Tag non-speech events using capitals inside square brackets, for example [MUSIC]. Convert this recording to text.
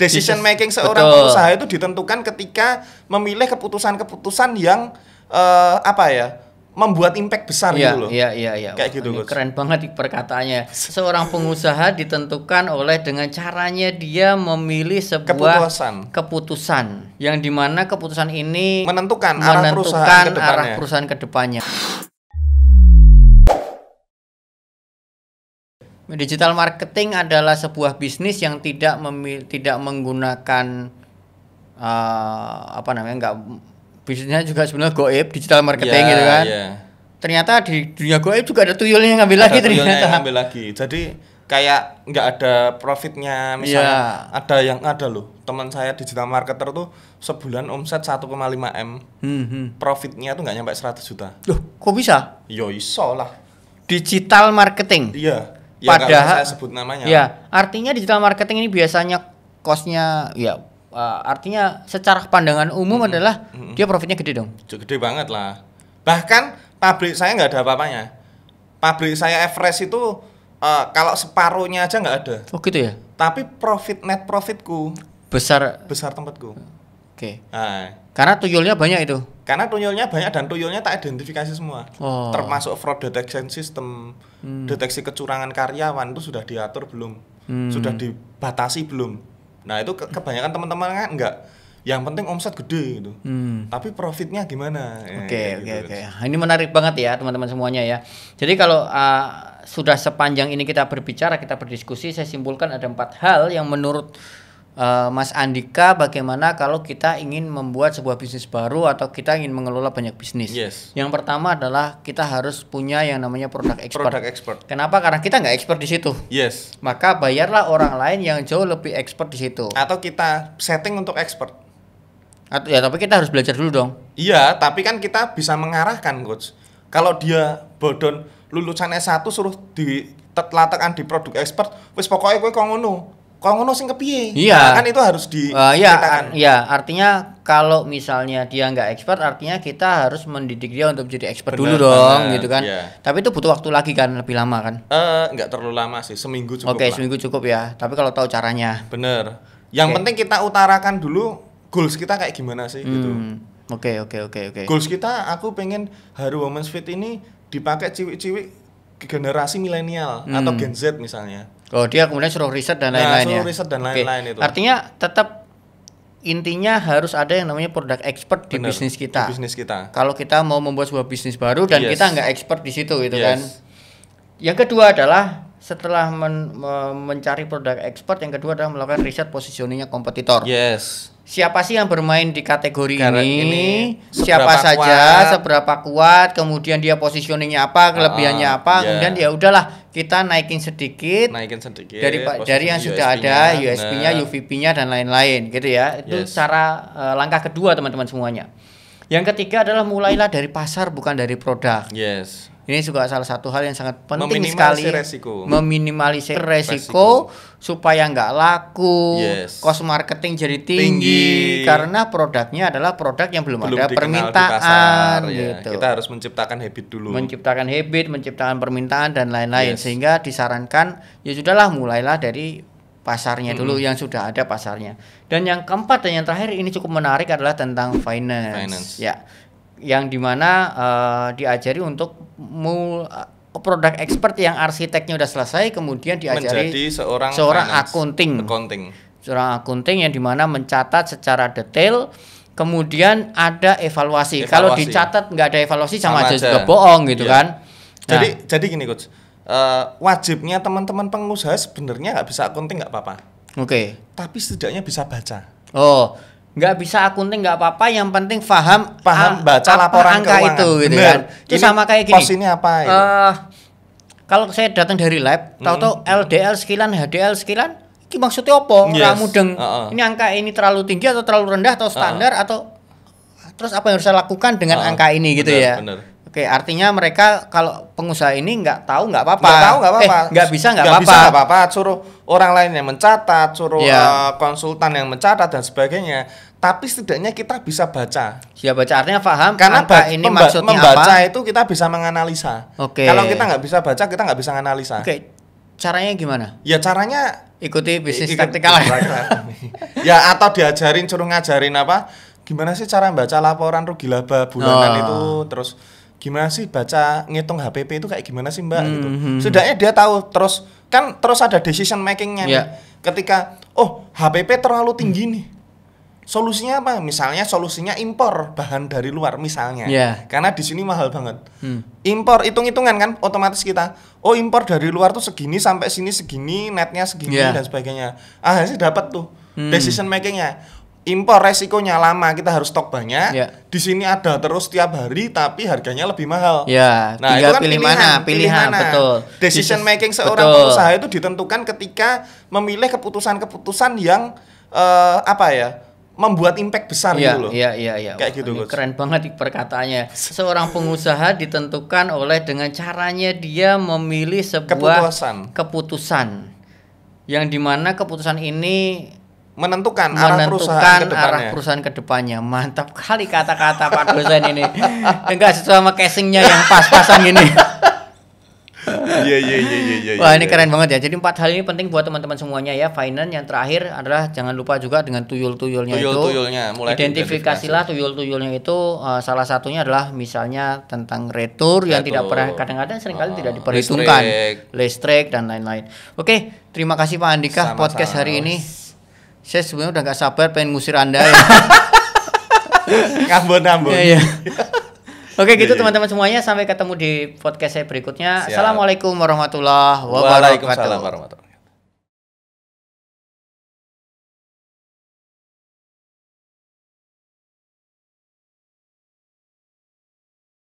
decision making seorang Betul. pengusaha itu ditentukan ketika memilih keputusan-keputusan yang uh, apa ya? membuat impact besar iya, gitu loh. Iya, iya, iya. Kayak gitu, Coach. Keren banget perkataannya. [LAUGHS] Seorang pengusaha ditentukan oleh dengan caranya dia memilih sebuah keputusan. keputusan yang dimana keputusan ini menentukan, menentukan arah perusahaan ke Arah perusahaan ke depannya. Digital marketing adalah sebuah bisnis yang tidak memil tidak menggunakan uh, apa namanya enggak bisnisnya juga sebenarnya goib digital marketing yeah, gitu kan. Yeah. Ternyata di dunia goib juga ada tuyulnya ngambil ada lagi ternyata. ngambil lagi. Jadi kayak nggak ada profitnya misalnya yeah. ada yang ada loh teman saya digital marketer tuh sebulan omset 1,5 m hmm, hmm. profitnya tuh nggak nyampe 100 juta loh kok bisa yo ya iso lah digital marketing iya ya, padahal saya sebut namanya ya artinya digital marketing ini biasanya costnya ya uh, artinya secara pandangan umum mm -hmm. adalah mm -hmm. dia profitnya gede dong gede banget lah bahkan pabrik saya nggak ada apa-apanya pabrik saya Everest itu uh, kalau separuhnya aja nggak ada oh gitu ya tapi profit net profitku besar besar tempatku Oke. Okay. Nah, karena tuyulnya banyak itu. Karena tuyulnya banyak dan tuyulnya tak identifikasi semua. Oh. Termasuk fraud detection system, hmm. deteksi kecurangan karyawan itu sudah diatur belum? Hmm. Sudah dibatasi belum? Nah, itu ke kebanyakan teman-teman kan enggak yang penting omset gede gitu. Hmm. Tapi profitnya gimana? Eh, oke oke gitu. oke. Ini menarik banget ya teman-teman semuanya ya. Jadi kalau uh, sudah sepanjang ini kita berbicara, kita berdiskusi, saya simpulkan ada empat hal yang menurut Eh, Mas Andika bagaimana kalau kita ingin membuat sebuah bisnis baru atau kita ingin mengelola banyak bisnis. Yes. Yang pertama adalah kita harus punya yang namanya produk expert. Produk expert. Kenapa? Karena kita nggak expert di situ. Yes. Maka bayarlah orang lain yang jauh lebih expert di situ. Atau kita setting untuk expert. Atau ya tapi kita harus belajar dulu dong. Iya, tapi kan kita bisa mengarahkan coach. Kalau dia bodon lulusan S1 suruh di tetlatakan di produk expert, wis pokoknya gue kok ngono kalau ngono sing kepiye iya nah, kan itu harus di uh, iya iya artinya kalau misalnya dia nggak expert artinya kita harus mendidik dia untuk jadi expert bener, dulu dong bener, gitu kan iya. tapi itu butuh waktu lagi kan lebih lama kan eh, nggak uh, enggak terlalu lama sih seminggu cukup oke okay, seminggu cukup ya tapi kalau tahu caranya bener yang okay. penting kita utarakan dulu goals kita kayak gimana sih gitu. hmm. gitu oke okay, oke okay, oke okay, oke okay. goals kita aku pengen haru women's fit ini dipakai ciwi-ciwi generasi milenial hmm. atau gen Z misalnya Oh, dia kemudian suruh riset dan nah, lain-lain nah, lain suruh ya? riset dan lain-lain okay. itu. Artinya tetap intinya harus ada yang namanya produk expert Bener, di bisnis kita. Di bisnis kita. Kalau kita mau membuat sebuah bisnis baru dan yes. kita nggak expert di situ gitu yes. kan. Yang kedua adalah setelah men, mencari produk ekspor yang kedua adalah melakukan riset posisinya kompetitor. Yes. Siapa sih yang bermain di kategori Karena ini? ini siapa kuat. saja, seberapa kuat, kemudian dia posisinya apa, ah, ah, kelebihannya uh, apa, yeah. kemudian ya udahlah kita naikin sedikit. Naikin sedikit. Dari dari yang sudah USP ada, USP-nya, UVP-nya dan lain-lain gitu ya. Itu yes. cara uh, langkah kedua teman-teman semuanya. Yang ketiga adalah mulailah dari pasar bukan dari produk. Yes. Ini juga salah satu hal yang sangat penting sekali. Resiko. Meminimalisir resiko, resiko. supaya nggak laku. Yes. Cost marketing jadi tinggi, tinggi karena produknya adalah produk yang belum, belum ada permintaan di pasar, ya, gitu. Ya. Kita harus menciptakan habit dulu. Menciptakan habit, menciptakan permintaan dan lain-lain yes. sehingga disarankan ya sudahlah mulailah dari pasarnya dulu hmm. yang sudah ada pasarnya. Dan yang keempat dan yang terakhir ini cukup menarik adalah tentang finance. finance. Ya. Yang dimana uh, eh, diajari untuk mul eh, produk expert yang arsiteknya sudah selesai kemudian diajari menjadi seorang seorang finance, accounting. accounting. Seorang accounting yang dimana mencatat secara detail kemudian ada evaluasi. evaluasi. Kalau dicatat nggak ada evaluasi sama, sama aja juga bohong gitu yeah. kan. Nah, jadi jadi gini coach uh, wajibnya teman-teman pengusaha sebenarnya nggak bisa akunting nggak apa-apa. Oke. Okay. Tapi setidaknya bisa baca. Oh, nggak bisa akunting nggak apa-apa yang penting paham paham baca laporan angka keuangan. itu gitu Bener. kan itu ini sama kayak gini pos ini apa ya? uh, kalau saya datang dari lab hmm tahu-tahu LDL sekilan HDL sekilan ini maksudnya apa yes. mudeng uh-uh. ini angka ini terlalu tinggi atau terlalu rendah atau standar uh-uh. atau terus apa yang harus saya lakukan dengan uh-uh. angka ini gitu bener, ya bener. Oke, artinya mereka kalau pengusaha ini nggak tahu nggak apa-apa. Nggak tahu nggak apa-apa. Eh, nggak bisa nggak apa-apa. Nggak apa-apa. Suruh orang lain yang mencatat, suruh yeah. Iya. uh, konsultan yang mencatat dan sebagainya. Tapi setidaknya kita bisa baca. Ya baca artinya paham. Karena angka ini memba maksudnya membaca apa? itu kita bisa menganalisa. Oke. Okay. Kalau kita nggak bisa baca, kita nggak bisa menganalisa. Oke. Okay. Caranya gimana? Ya caranya ikuti bisnis taktikal. [LAUGHS] ya atau diajarin suruh ngajarin apa? Gimana sih cara membaca laporan rugi laba bulanan oh. itu terus gimana sih baca ngitung HPP itu kayak gimana sih mbak mm -hmm. gitu. Setidaknya dia tahu terus kan terus ada decision makingnya yeah. Ya. Ketika oh HPP terlalu tinggi nih. Solusinya apa? Misalnya solusinya impor bahan dari luar misalnya. Yeah. Karena di sini mahal banget. mm. Impor hitung-hitungan kan otomatis kita. Oh impor dari luar tuh segini sampai sini segini netnya segini yeah. dan sebagainya. Ah sih dapat tuh mm. decision makingnya impor resikonya lama kita harus stok banyak ya. di sini ada terus tiap hari tapi harganya lebih mahal ya nah itu kan pilih pilihan mana pilihan, pilihan mana. decision making seorang betul. pengusaha itu ditentukan ketika memilih keputusan-keputusan yang uh, apa ya membuat impact besar ya, gitu loh. Iya, iya, iya. Kayak gitu loh. Keren banget perkataannya. Seorang pengusaha ditentukan oleh dengan caranya dia memilih sebuah keputusan. keputusan yang dimana keputusan ini menentukan, menentukan arah perusahaan ke arah perusahaan ke depannya. Mantap kali kata-kata Pak dosen ini. Enggak sesuai sama casingnya yang pas-pasan ini. Iya, iya iya iya iya Wah, ini iya. keren banget ya. Jadi empat hal ini penting buat teman-teman semuanya ya. Finance yang terakhir adalah jangan lupa juga dengan tuyul-tuyulnya tuyul, itu. tuyul -tuyulnya, itu. Mulai identifikasilah tuyul-tuyulnya itu uh, salah satunya adalah misalnya tentang retur, retur. yang tidak pernah kadang-kadang seringkali uh, tidak oh. diperhitungkan, listrik, listrik dan lain-lain. Oke, terima kasih Pak Andika Sama-sama. podcast hari ini saya sebenarnya udah nggak sabar pengen ngusir anda ya. [LAUGHS] ngambon ngambon. Iya. ya. [LAUGHS] Oke gitu iya, iya. teman-teman ya. semuanya sampai ketemu di podcast saya berikutnya. Siap. Assalamualaikum warahmatullahi wabarakatuh.